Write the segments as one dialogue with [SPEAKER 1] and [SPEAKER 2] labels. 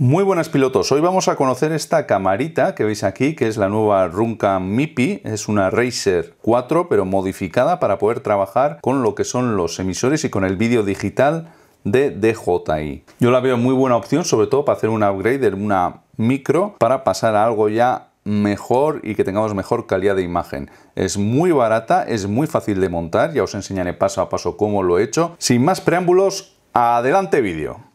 [SPEAKER 1] Muy buenas pilotos, hoy vamos a conocer esta camarita que veis aquí, que es la nueva Runcam MIPI, es una Racer 4 pero modificada para poder trabajar con lo que son los emisores y con el vídeo digital de DJI. Yo la veo muy buena opción, sobre todo para hacer un upgrade de una micro para pasar a algo ya mejor y que tengamos mejor calidad de imagen. Es muy barata, es muy fácil de montar, ya os enseñaré paso a paso cómo lo he hecho. Sin más preámbulos, adelante vídeo.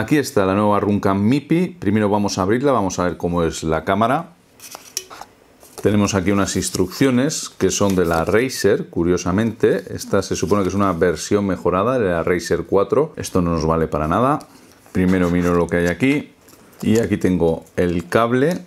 [SPEAKER 1] Aquí está la nueva Runcam MIPI. Primero vamos a abrirla, vamos a ver cómo es la cámara. Tenemos aquí unas instrucciones que son de la Razer, curiosamente. Esta se supone que es una versión mejorada de la Razer 4. Esto no nos vale para nada. Primero miro lo que hay aquí. Y aquí tengo el cable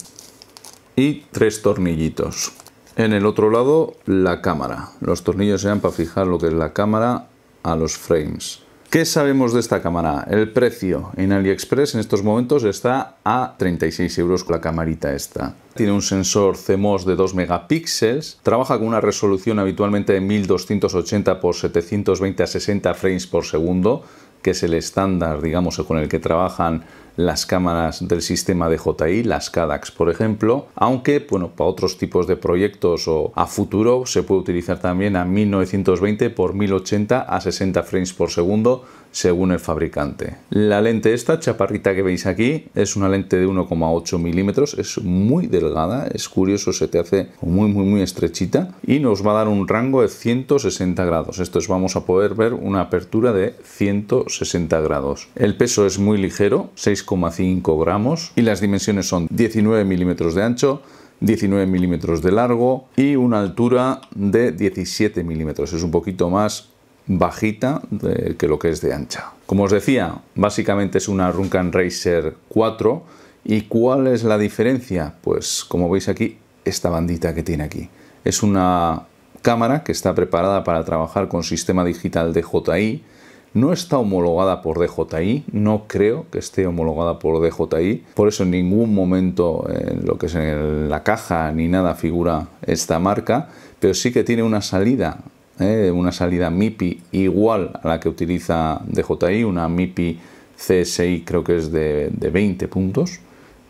[SPEAKER 1] y tres tornillitos. En el otro lado, la cámara. Los tornillos sean para fijar lo que es la cámara a los frames. ¿Qué sabemos de esta cámara? El precio en AliExpress en estos momentos está a 36 euros con la camarita esta. Tiene un sensor CMOS de 2 megapíxeles, trabaja con una resolución habitualmente de 1280 x 720 a 60 frames por segundo, que es el estándar, digamos, con el que trabajan las cámaras del sistema de JI, las CADAX por ejemplo, aunque bueno, para otros tipos de proyectos o a futuro se puede utilizar también a 1920 por 1080 a 60 frames por segundo según el fabricante. La lente esta chaparrita que veis aquí es una lente de 1,8 milímetros, es muy delgada, es curioso, se te hace muy muy muy estrechita y nos va a dar un rango de 160 grados. Esto es, vamos a poder ver una apertura de 160 grados. El peso es muy ligero, 6,5 gramos y las dimensiones son 19 milímetros de ancho, 19 milímetros de largo y una altura de 17 milímetros. Es un poquito más bajita que lo que es de ancha. Como os decía, básicamente es una Runcan Racer 4. ¿Y cuál es la diferencia? Pues como veis aquí, esta bandita que tiene aquí. Es una cámara que está preparada para trabajar con sistema digital DJI. No está homologada por DJI, no creo que esté homologada por DJI. Por eso en ningún momento en eh, lo que es en la caja ni nada figura esta marca, pero sí que tiene una salida eh, una salida MIPI igual a la que utiliza DJI, una MIPI CSI creo que es de, 20 puntos.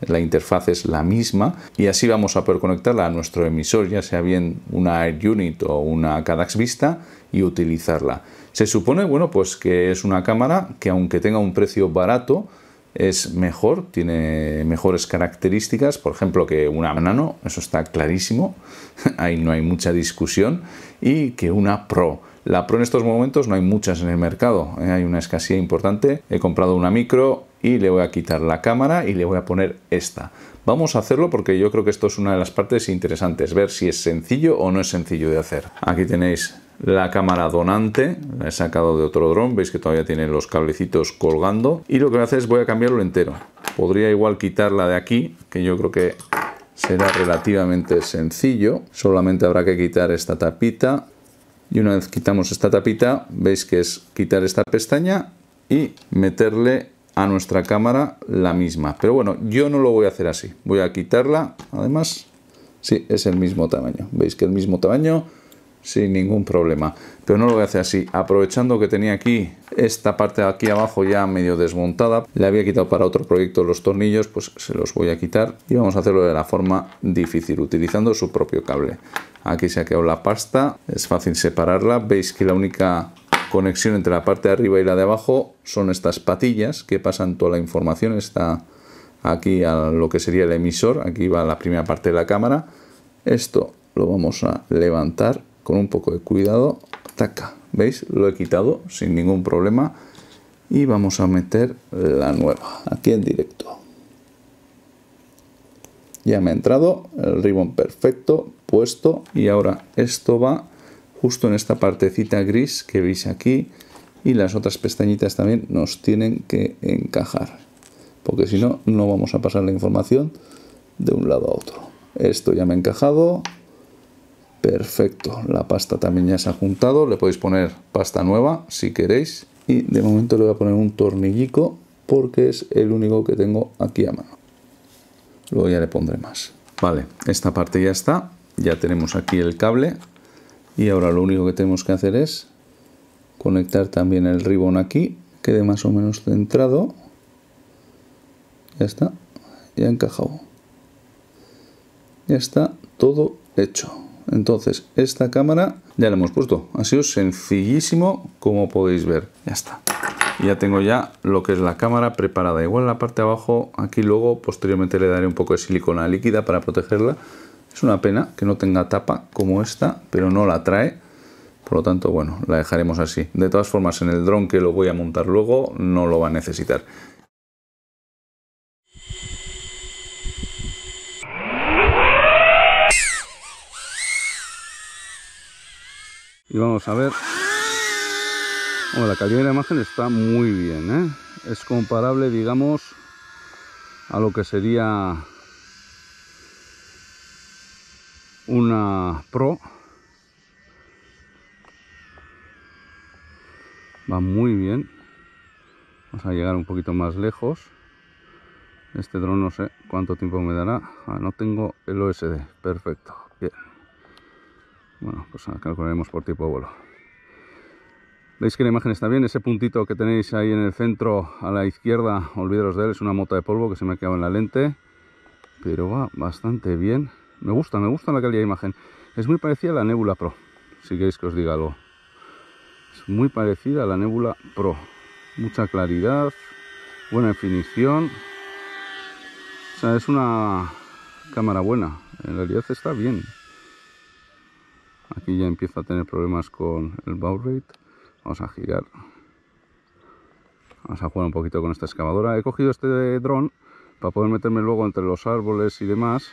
[SPEAKER 1] La interfaz es la misma y así vamos a poder conectarla a nuestro emisor, ya sea bien una Air Unit o una Cadax Vista y utilizarla. Se supone, bueno, pues que es una cámara que aunque tenga un precio barato, es mejor, tiene mejores características, por ejemplo, que una Nano, eso está clarísimo, ahí no hay mucha discusión, y que una Pro. La Pro en estos momentos no hay muchas en el mercado, ¿eh? hay una escasez importante. He comprado una micro y le voy a quitar la cámara y le voy a poner esta. Vamos a hacerlo porque yo creo que esto es una de las partes interesantes, ver si es sencillo o no es sencillo de hacer. Aquí tenéis la cámara donante, la he sacado de otro dron, veis que todavía tiene los cablecitos colgando y lo que voy a hacer es voy a cambiarlo entero. Podría igual quitarla de aquí, que yo creo que será relativamente sencillo, solamente habrá que quitar esta tapita y una vez quitamos esta tapita, veis que es quitar esta pestaña y meterle a nuestra cámara la misma. Pero bueno, yo no lo voy a hacer así. Voy a quitarla, además, sí, es el mismo tamaño. Veis que el mismo tamaño sin ningún problema. Pero no lo voy a hacer así. Aprovechando que tenía aquí esta parte de aquí abajo ya medio desmontada, le había quitado para otro proyecto los tornillos, pues se los voy a quitar y vamos a hacerlo de la forma difícil, utilizando su propio cable. Aquí se ha quedado la pasta, es fácil separarla. Veis que la única conexión entre la parte de arriba y la de abajo son estas patillas que pasan toda la información. Está aquí a lo que sería el emisor, aquí va la primera parte de la cámara. Esto lo vamos a levantar con un poco de cuidado, taca, ¿veis? Lo he quitado sin ningún problema y vamos a meter la nueva, aquí en directo. Ya me ha entrado el ribbon perfecto, puesto y ahora esto va justo en esta partecita gris que veis aquí y las otras pestañitas también nos tienen que encajar porque si no, no vamos a pasar la información de un lado a otro. Esto ya me ha encajado, Perfecto, la pasta también ya se ha juntado, le podéis poner pasta nueva si queréis. Y de momento le voy a poner un tornillico porque es el único que tengo aquí a mano. Luego ya le pondré más. Vale, esta parte ya está, ya tenemos aquí el cable y ahora lo único que tenemos que hacer es conectar también el ribón aquí, quede más o menos centrado. Ya está, ya encajado. Ya está todo hecho. Entonces, esta cámara ya la hemos puesto. Ha sido sencillísimo, como podéis ver. Ya está. Ya tengo ya lo que es la cámara preparada. Igual la parte de abajo, aquí luego, posteriormente le daré un poco de silicona líquida para protegerla. Es una pena que no tenga tapa como esta, pero no la trae. Por lo tanto, bueno, la dejaremos así. De todas formas, en el dron que lo voy a montar luego, no lo va a necesitar. y vamos a ver la calidad de la imagen está muy bien ¿eh? es comparable digamos a lo que sería una pro va muy bien vamos a llegar un poquito más lejos este dron no sé cuánto tiempo me dará ah, no tengo el OSD perfecto bien bueno, pues calcularemos por tipo de vuelo. Veis que la imagen está bien, ese puntito que tenéis ahí en el centro a la izquierda, olvidaros de él, es una mota de polvo que se me ha quedado en la lente, pero va bastante bien. Me gusta, me gusta la calidad de imagen. Es muy parecida a la Nebula Pro, si queréis que os diga algo. Es muy parecida a la Nebula Pro. Mucha claridad, buena definición. O sea, es una cámara buena. En realidad está bien aquí ya empiezo a tener problemas con el bow rate vamos a girar vamos a jugar un poquito con esta excavadora he cogido este dron para poder meterme luego entre los árboles y demás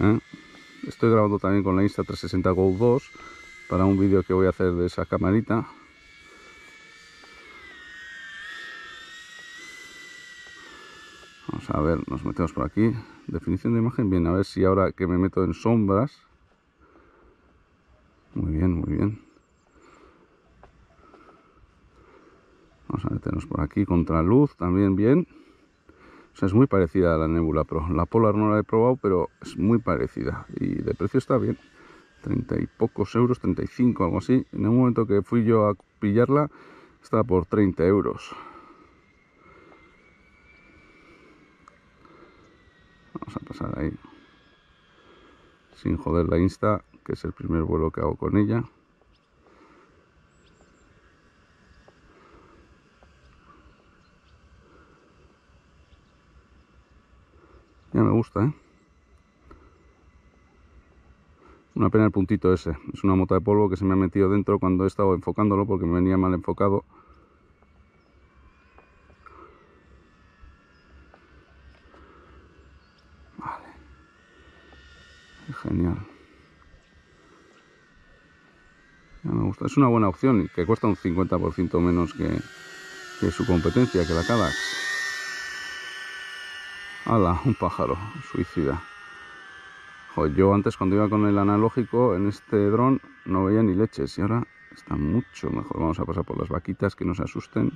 [SPEAKER 1] ¿Eh? estoy grabando también con la Insta360 Go 2 para un vídeo que voy a hacer de esa camarita A ver, nos metemos por aquí. Definición de imagen, bien, a ver si ahora que me meto en sombras. Muy bien, muy bien. Vamos a meternos por aquí, contraluz, también bien. O sea, es muy parecida a la Nebula Pro. La Polar no la he probado, pero es muy parecida. Y de precio está bien. treinta y pocos euros, 35, algo así. En el momento que fui yo a pillarla, estaba por 30 euros. vamos a pasar ahí sin joder la insta que es el primer vuelo que hago con ella ya me gusta ¿eh? una pena el puntito ese es una mota de polvo que se me ha metido dentro cuando he estado enfocándolo porque me venía mal enfocado Genial. me gusta. Es una buena opción que cuesta un 50% menos que, su competencia, que la Kalax ¡Hala! Un pájaro. Suicida. yo antes cuando iba con el analógico en este dron no veía ni leches y ahora está mucho mejor. Vamos a pasar por las vaquitas que no se asusten.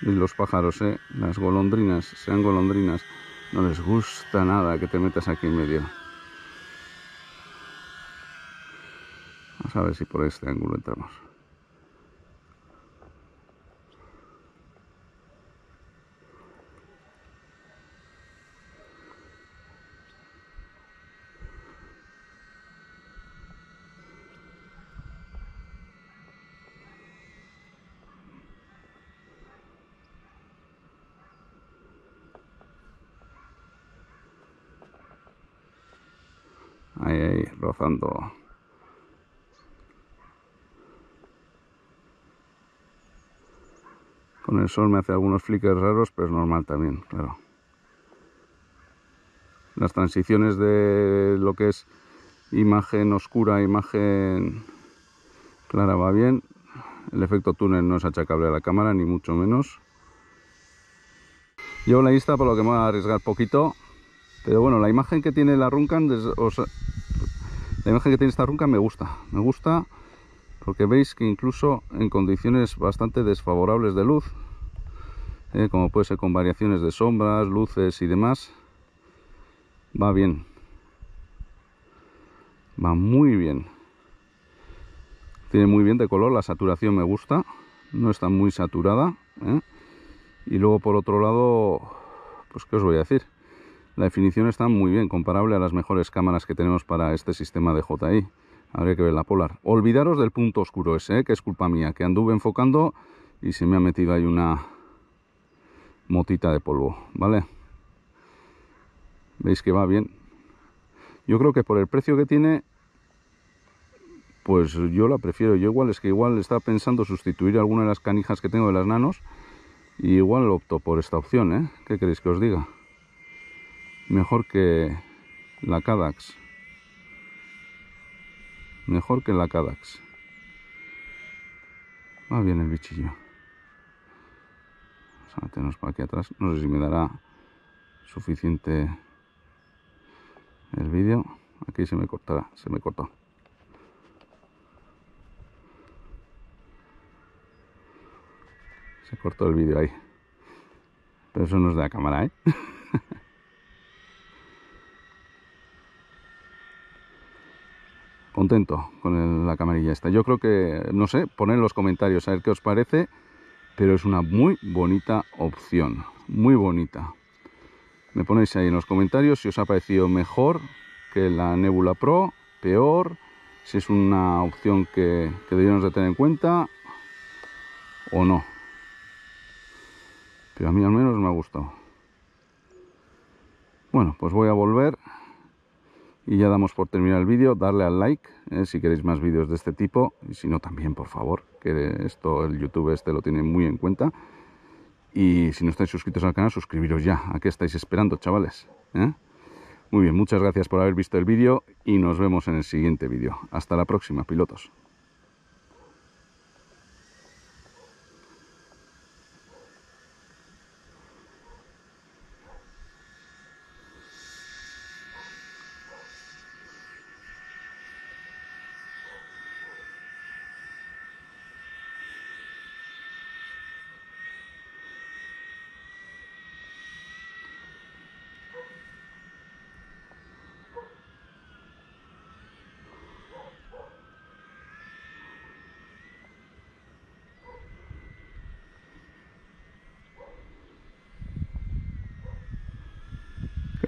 [SPEAKER 1] los pájaros, ¿eh? las golondrinas, sean golondrinas, no les gusta nada que te metas aquí en medio. Vamos a ver si por este ángulo entramos. rozando con el sol me hace algunos flickers raros pero es normal también claro las transiciones de lo que es imagen oscura imagen clara va bien el efecto túnel no es achacable a la cámara ni mucho menos yo la lista por lo que me voy a arriesgar poquito pero bueno, la imagen que tiene la Runcan la imagen que tiene esta runca me gusta, me gusta porque veis que incluso en condiciones bastante desfavorables de luz, eh, como puede ser con variaciones de sombras, luces y demás, va bien. Va muy bien. Tiene muy bien de color, la saturación me gusta, no está muy saturada. Eh. Y luego por otro lado, pues qué os voy a decir, la definición está muy bien, comparable a las mejores cámaras que tenemos para este sistema de JI. Habría que ver la Polar. Olvidaros del punto oscuro ese, ¿eh? que es culpa mía, que anduve enfocando y se me ha metido ahí una motita de polvo, ¿vale? Veis que va bien. Yo creo que por el precio que tiene, pues yo la prefiero. Yo igual es que igual estaba pensando sustituir alguna de las canijas que tengo de las nanos y igual opto por esta opción, ¿eh? ¿Qué queréis que os diga? mejor que la Cadax. Mejor que la Cadax. Va bien el bichillo. Vamos a para aquí atrás. No sé si me dará suficiente el vídeo. Aquí se me cortará, se me cortó. Se cortó el vídeo ahí. Pero eso no es de la cámara, ¿eh? con la camarilla esta. Yo creo que, no sé, poner en los comentarios a ver qué os parece, pero es una muy bonita opción, muy bonita. Me ponéis ahí en los comentarios si os ha parecido mejor que la Nebula Pro, peor, si es una opción que, que deberíamos de tener en cuenta o no. Pero a mí al menos me ha gustado. Bueno, pues voy a volver y ya damos por terminar el vídeo, darle al like eh, si queréis más vídeos de este tipo, y si no también, por favor, que esto, el YouTube este lo tiene muy en cuenta. Y si no estáis suscritos al canal, suscribiros ya. ¿A qué estáis esperando, chavales? ¿Eh? Muy bien, muchas gracias por haber visto el vídeo y nos vemos en el siguiente vídeo. Hasta la próxima, pilotos.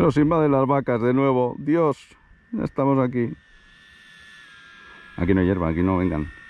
[SPEAKER 1] Nos invaden las vacas de nuevo. Dios, estamos aquí. Aquí no hay hierba, aquí no vengan.